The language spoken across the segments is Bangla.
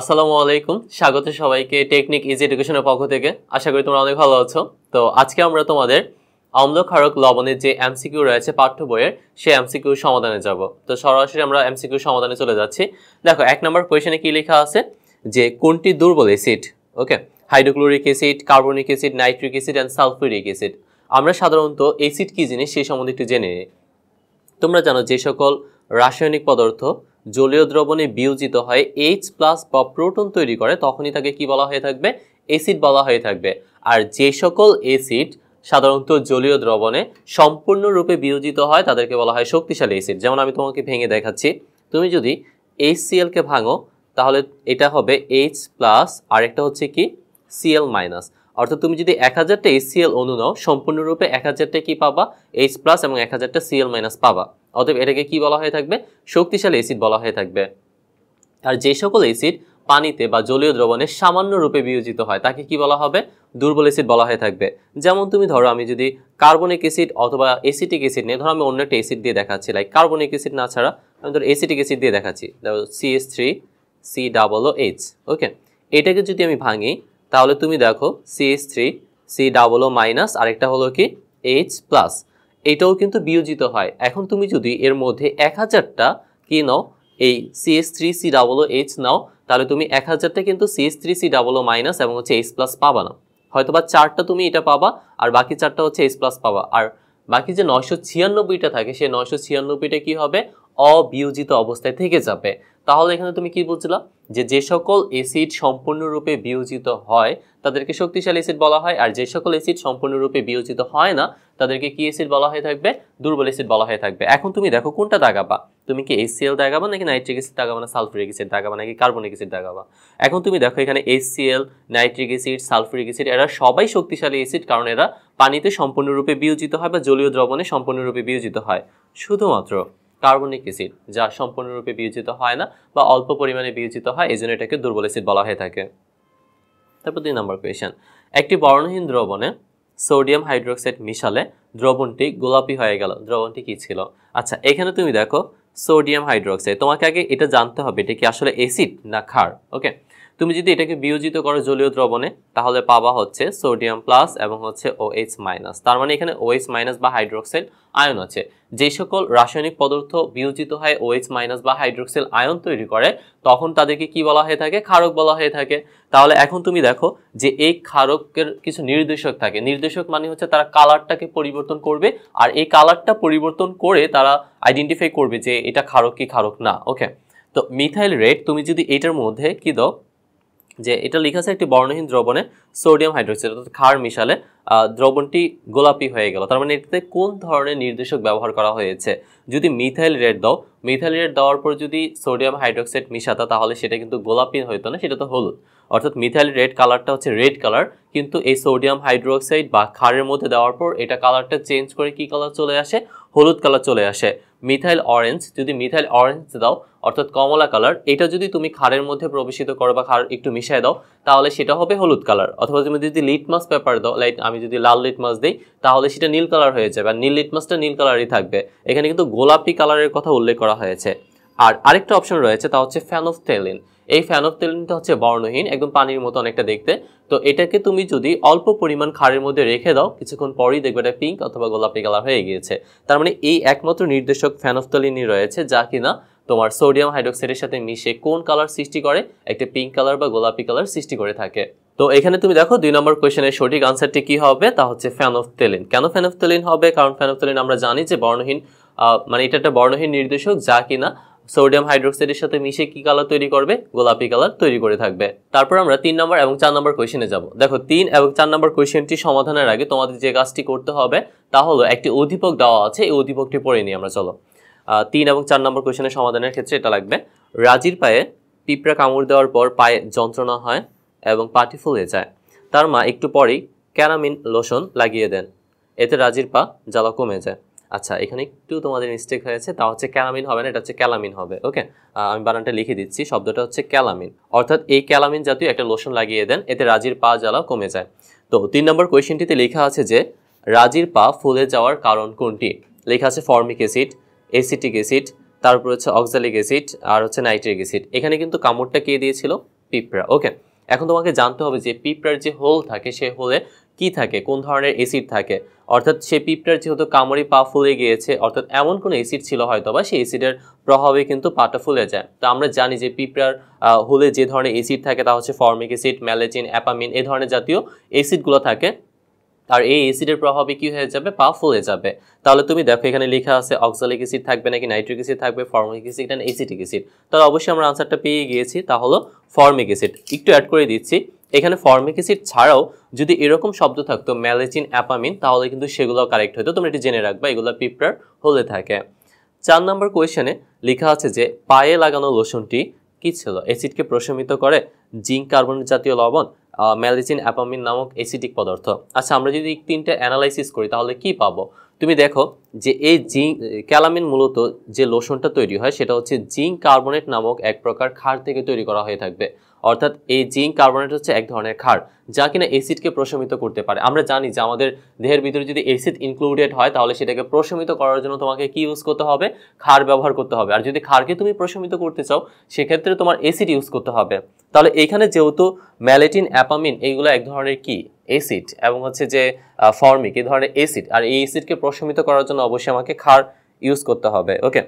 আসসালামু আলাইকুম স্বাগত সবাইকে টেকনিক ইজি এডুকেশনের পক্ষ থেকে আশা করি তোমরা অনেক ভালো আছো তো আজকে আমরা তোমাদের অম্লক্ষারক লবণের যে এমসিকিউ রয়েছে পাঠ্য বইয়ের সে এমসিকিউ সমাধানে যাব তো সরাসরি আমরা এমসিকিউ সমাধানে চলে যাচ্ছি দেখো এক নম্বর কোয়েশনে কি লেখা আছে যে কোনটি দুর্বল acid okay hydrochloric acid carbonic acid nitric acid and sulphuric acid আমরা সাধারণত অ্যাসিড কী জিনিস সেই সম্বন্ধে একটু জেনে নিই তোমরা জানো যে সকল রাসায়নিক পদার্থ জলীয় দ্রবণে বিয়োজিত হয় এইচ প্লাস বা প্রোটন তৈরি করে তখনই তাকে কি বলা হয়ে থাকবে অ্যাসিড বলা হয়ে থাকবে আর যে সকল অ্যাসিড সাধারণত জলীয় দ্রবণে সম্পূর্ণরূপে বিয়োজিত হয় তাদেরকে বলা হয় শক্তিশালী অ্যাসিড যেমন আমি তোমাকে ভেঙে দেখাচ্ছি তুমি যদি এইচ সিএলকে ভাঙো তাহলে এটা হবে এইচ প্লাস আর একটা হচ্ছে কি সিএল মাইনাস অর্থাৎ তুমি যদি এক হাজারটা এইচ সিএল অণু নাও সম্পূর্ণরূপে এক হাজারটা কী পাবা এইচ প্লাস এবং এক হাজারটা সিএল মাইনাস পাবা অতএব এটাকে কি বলা হয়ে থাকবে শক্তিশালী অ্যাসিড বলা হয়ে থাকবে আর যে সকল অ্যাসিড পানিতে বা জলীয় দ্রবণে সামান্য রূপে বিয়োজিত হয় তাকে কি বলা হবে দুর্বল অ্যাসিড বলা হয়ে থাকবে যেমন তুমি ধরো আমি যদি কার্বনিক অ্যাসিড অথবা অ্যাসিটিক অ্যাসিড নিয়ে ধরো আমি অন্য একটা অ্যাসিড দিয়ে দেখাচ্ছি লাইক কার্বনিক অ্যাসিড না ছাড়া আমি ধরো অ্যাসিটিক অ্যাসিড দিয়ে দেখাচ্ছি ধরো CS three C double H okay এটাকে যদি আমি ভাঙি তাহলে তুমি দেখো CS three C double minus আরেকটা হলো কি এইচ প্লাস এটাও কিন্তু বিয়োজিত হয় এখন তুমি যদি এর মধ্যে এক হাজারটা কি নাও এই CS three C O H নাও তাহলে তুমি এক হাজারটা কিন্তু CS three C O minus এবং হচ্ছে এইচ প্লাস পাবা না হয়তো বা চারটা তুমি এটা পাবা আর বাকি চারটা হচ্ছে এইচ প্লাস পাবা আর বাকি যে নয়শো ছিয়ানব্বইটা থাকে সে নয়শো ছিয়ানব্বইটা কী হবে অবিয়োজিত অবস্থায় থেকে যাবে তাহলে এখানে তুমি কি বলছিলাম যে যে সকল অ্যাসিড সম্পূর্ণরূপে বিয়োজিত হয় তাদেরকে শক্তিশালী অ্যাসিড বলা হয় আর যে সকল অ্যাসিড সম্পূর্ণরূপে বিয়োজিত হয় না তাদেরকে কি অ্যাসিড বলা হয়ে থাকবে দুর্বল অ্যাসিড বলা হয়ে থাকবে এখন তুমি দেখো কোনটা দাগাবা তুমি কি এসিএল দাগাবা নাকি নাইট্রিক অ্যাসিড দাগাবা না সালফুরিক অ্যাসিড দাগাবা নাকি কার্বনিক অ্যাসিড দাগাবা এখন তুমি দেখো এখানে এসিএল নাইট্রিক অ্যাসিড সালফুরিক অ্যাসিড এরা সবাই শক্তিশালী অ্যাসিড কারণ এরা পানিতে সম্পূর্ণরূপে বিয়োজিত হয় বা জলীয় দ্রবণে সম্পূর্ণরূপে বিয়োজিত হয় শুধুমাত্র কার্বনিক অ্যাসিড যা সম্পূর্ণরূপে বিয়োজিত হয় না বা অল্প পরিমাণে বিয়োজিত হয় এই জন্য এটাকে দুর্বল অ্যাসিড বলা হয়ে থাকে তারপর দুই নম্বর কোয়েশন একটি বর্ণহীন দ্রবণে সোডিয়াম হাইড্রোক্সাইড মিশালে দ্রবণটি গোলাপি হয়ে গেল দ্রবণটি কি ছিল আচ্ছা এখানে তুমি দেখো সোডিয়াম হাইড্রোক্সাইড তোমাকে আগে এটা জানতে হবে এটা কি আসলে অ্যাসিড না খার ওকে তুমি যদি এটাকে বিয়োজিত করো জলীয় দ্রবণে তাহলে পাবা হচ্ছে সোডিয়াম প্লাস এবং হচ্ছে ওএইচ মাইনাস তার মানে এখানে ওএইচ মাইনাস বা হাইড্রোক্সাইল আয়ন আছে যে সকল রাসায়নিক পদার্থ বিয়োজিত হয় ওএইচ মাইনাস বা হাইড্রোক্সাইল আয়ন তৈরি করে তখন তাদেরকে কি বলা হয়ে থাকে ক্ষারক বলা হয়ে থাকে তাহলে এখন তুমি দেখো যে এই ক্ষারকের কিছু নির্দেশক থাকে নির্দেশক মানে হচ্ছে তারা কালারটাকে পরিবর্তন করবে আর এই কালারটা পরিবর্তন করে তারা আইডেন্টিফাই করবে যে এটা ক্ষারক কি ক্ষারক না ওকে তো মিথাইল রেড তুমি যদি এটার মধ্যে কি দাও যে এটা লেখা আছে একটি বর্ণহীন দ্রবণে সোডিয়াম হাইড্রোক্সাইড অর্থাৎ খার মিশালে দ্রবণটি গোলাপি হয়ে গেল তার মানে এটাতে কোন ধরনের নির্দেশক ব্যবহার করা হয়েছে যদি মিথাইল রেড দাও মিথাইল রেড দেওয়ার পর যদি সোডিয়াম হাইড্রোক্সাইড মিশাতা তাহলে সেটা কিন্তু গোলাপি হতো না সেটা তো হলুদ অর্থাৎ মিথাইল রেড কালারটা হচ্ছে রেড কালার কিন্তু এই সোডিয়াম হাইড্রোক্সাইড বা খারের মধ্যে দেওয়ার পর এটা কালারটা চেঞ্জ করে কি কালার চলে আসে হলুদ কালার চলে আসে মিথাইল অরেঞ্জ যদি মিথাইল অরেঞ্জ দাও অর্থাৎ কমলা কালার এটা যদি তুমি খারের মধ্যে প্রবেশিত করো বা খার একটু মিশিয়ে দাও তাহলে সেটা হবে হলুদ কালার অথবা তুমি যদি লিটমাস পেপার দাও লাইট আমি যদি লাল লিটমাস দিই তাহলে সেটা নীল কালার হয়ে যাবে আর নীল লিটমাসটা নীল কালারই থাকবে এখানে কিন্তু গোলাপি কালারের কথা উল্লেখ করা হয়েছে আর আরেকটা অপশন রয়েছে তা হচ্ছে ফ্যানোফথেলিন এই ফ্যানোফথেলিনটা হচ্ছে বর্ণহীন একদম পানির মতো অনেকটা দেখতে তো এটাকে তুমি যদি অল্প পরিমাণ খাড়ের মধ্যে রেখে দাও কিছুক্ষণ পরই দেখবে এটা পিঙ্ক অথবা গোলাপি কালার হয়ে গিয়েছে তার মানে এই একমাত্র নির্দেশক ফ্যানোফথলিনই রয়েছে যা কিনা তোমার সোডিয়াম হাইড্রোক্সাইডের সাথে মিশে কোন কালার সৃষ্টি করে একটা পিঙ্ক কালার বা গোলাপি কালার সৃষ্টি করে থাকে তো এখানে তুমি দেখো দুই নম্বর কোয়েশনের সঠিক আনসারটি কি হবে তা হচ্ছে তেলিন কেন ফ্যানোফথেলিন হবে কারণ তেলিন আমরা জানি যে বর্ণহীন মানে এটা একটা বর্ণহীন নির্দেশক যা কিনা সোডিয়াম হাইড্রোক্সাইডের সাথে মিশে কি কালার তৈরি করবে গোলাপি কালার তৈরি করে থাকবে তারপর আমরা তিন নম্বর এবং চার নম্বর কোয়েশনে যাব দেখো তিন এবং চার নম্বর কোয়েশনটি সমাধানের আগে তোমাদের যে কাজটি করতে হবে তা হলো একটি অধিপক দেওয়া আছে এই অধিপকটি পড়ে নিই আমরা চলো তিন এবং চার নম্বর কোয়েশনের সমাধানের ক্ষেত্রে এটা লাগবে রাজির পায়ে পিঁপড়া কামড় দেওয়ার পর পায়ে যন্ত্রণা হয় এবং পাটি ফুলে যায় তার মা একটু পরেই ক্যারামিন লোশন লাগিয়ে দেন এতে রাজির পা জ্বালা কমে যায় আচ্ছা এখানে একটু তোমাদের মিস্টেক হয়েছে তা হচ্ছে ক্যালামিন হবে না এটা হচ্ছে ক্যালামিন হবে ওকে আমি বানানটা লিখে দিচ্ছি শব্দটা হচ্ছে ক্যালামিন অর্থাৎ এই ক্যালামিন জাতীয় একটা লোশন লাগিয়ে দেন এতে রাজির পা জ্বালা কমে যায় তো তিন নম্বর কোয়েশ্চেনটিতে লেখা আছে যে রাজির পা ফুলে যাওয়ার কারণ কোনটি লেখা আছে ফর্মিক অ্যাসিড এসিটিক অ্যাসিড তারপর হচ্ছে অক্সালিক অ্যাসিড আর হচ্ছে নাইট্রিক অ্যাসিড এখানে কিন্তু কামড়টা কে দিয়েছিল পিঁপড়া ওকে এখন তোমাকে জানতে হবে যে পিঁপড়ার যে হোল থাকে সে হোলে কি থাকে কোন ধরনের অ্যাসিড থাকে অর্থাৎ সে পিঁপড়ার যেহেতু কামড়ে পা ফুলে গিয়েছে অর্থাৎ এমন কোনো এসিড ছিল হয়তো বা সেই এসিডের প্রভাবে কিন্তু পাটা ফুলে যায় তো আমরা জানি যে পিঁপড়ার হলে যে ধরনের এসিড থাকে তা হচ্ছে ফর্মিক এসিড ম্যালেজিন অ্যাপামিন এ ধরনের জাতীয় এসিডগুলো থাকে আর এই এসিডের প্রভাবে কী হয়ে যাবে পা ফুলে যাবে তাহলে তুমি দেখো এখানে লেখা আছে অক্সালিক অ্যাসিড থাকবে নাকি নাইট্রিক অ্যাসিড থাকবে formic acid and acetic acid তাহলে অবশ্যই আমরা আনসারটা পেয়ে গিয়েছি তা হলো ফর্মিক অ্যাসিড একটু অ্যাড করে দিচ্ছি এখানে ফর্মিক অ্যাসিড ছাড়াও যদি এরকম শব্দ থাকতো ম্যালেচিন অ্যাপামিন তাহলে কিন্তু সেগুলো কারেক্ট হতো তোমরা এটি জেনে রাখবা এগুলো পিঁপড়ার হলে থাকে চার নম্বর কোয়েশনে লেখা আছে যে পায়ে লাগানো লোশনটি কি ছিল অ্যাসিডকে প্রশমিত করে জিঙ্ক কার্বন জাতীয় লবণ ম্যালেচিন অ্যাপামিন নামক অ্যাসিডিক পদার্থ আচ্ছা আমরা যদি তিনটে অ্যানালাইসিস করি তাহলে কি পাবো তুমি দেখো যে এই জিঙ্ক ক্যালামিন মূলত যে লোশনটা তৈরি হয় সেটা হচ্ছে জিঙ্ক কার্বনেট নামক এক প্রকার খার থেকে তৈরি করা হয়ে থাকবে অর্থাৎ এই জিঙ্ক কার্বনেট হচ্ছে এক ধরনের খার যা কিনা অ্যাসিডকে প্রশমিত করতে পারে আমরা জানি যে আমাদের দেহের ভিতরে যদি অ্যাসিড ইনক্লুডেড হয় তাহলে সেটাকে প্রশমিত করার জন্য তোমাকে কি ইউজ করতে হবে খার ব্যবহার করতে হবে আর যদি খারকে তুমি প্রশমিত করতে চাও সেক্ষেত্রে তোমার অ্যাসিড ইউজ করতে হবে তাহলে এখানে যেহেতু ম্যালেটিন অ্যাপামিন এইগুলো এক ধরনের কী এসিড এবং হচ্ছে যে ফর্মিক এই ধরনের এসিড আর এই এসিডকে প্রশমিত করার জন্য অবশ্যই আমাকে খার ইউজ করতে হবে ওকে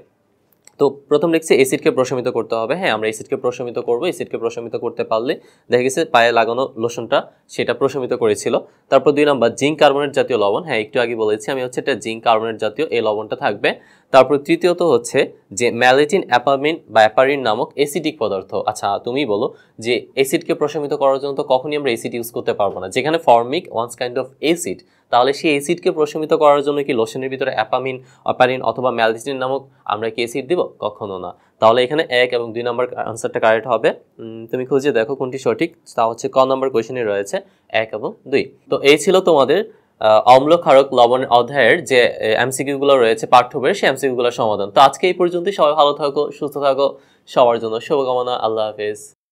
তো প্রথম লিখছে এসিডকে প্রশমিত করতে হবে হ্যাঁ আমরা এসিডকে প্রশমিত করবো এসিডকে প্রশমিত করতে পারলে দেখা গেছে পায়ে লাগানো লোশনটা সেটা প্রশমিত করেছিল তারপর দুই নম্বর জিঙ্ক কার্বনেট জাতীয় লবণ হ্যাঁ একটু আগে বলেছি আমি হচ্ছে এটা জিঙ্ক কার্বনেট জাতীয় এই লবণটা থাকবে তারপর তৃতীয়ত হচ্ছে যে ম্যালেটিন অ্যাপামিন বা অ্যাপারিন নামক অ্যাসিডিক পদার্থ আচ্ছা তুমি বলো যে অ্যাসিডকে প্রশমিত করার জন্য তো কখনই আমরা এসিড ইউজ করতে পারবো না যেখানে formic once kind of acid তাহলে সেই এসিডকে প্রশমিত করার জন্য কি লোশনের ভিতরে অ্যাপামিন অ্যাপারিন অথবা ম্যালেটিন নামক আমরা কি অ্যাসিড দেবো কখনো না তাহলে এখানে এক এবং দুই নম্বর আনসারটা কারেক্ট হবে তুমি খুঁজে দেখো কোনটি সঠিক তা হচ্ছে ক নম্বর কোয়েশনে রয়েছে এক এবং দুই তো এই ছিল তোমাদের অম্ল খারক লবণ অধ্যায়ের যে এমসিকিউগুলো রয়েছে পাঠ্যবের সেই এমসিকিউগুলোর সমাধান তো আজকে এই পর্যন্তই সবাই ভালো থাকো সুস্থ থাকো সবার জন্য শুভকামনা আল্লাহ হাফেজ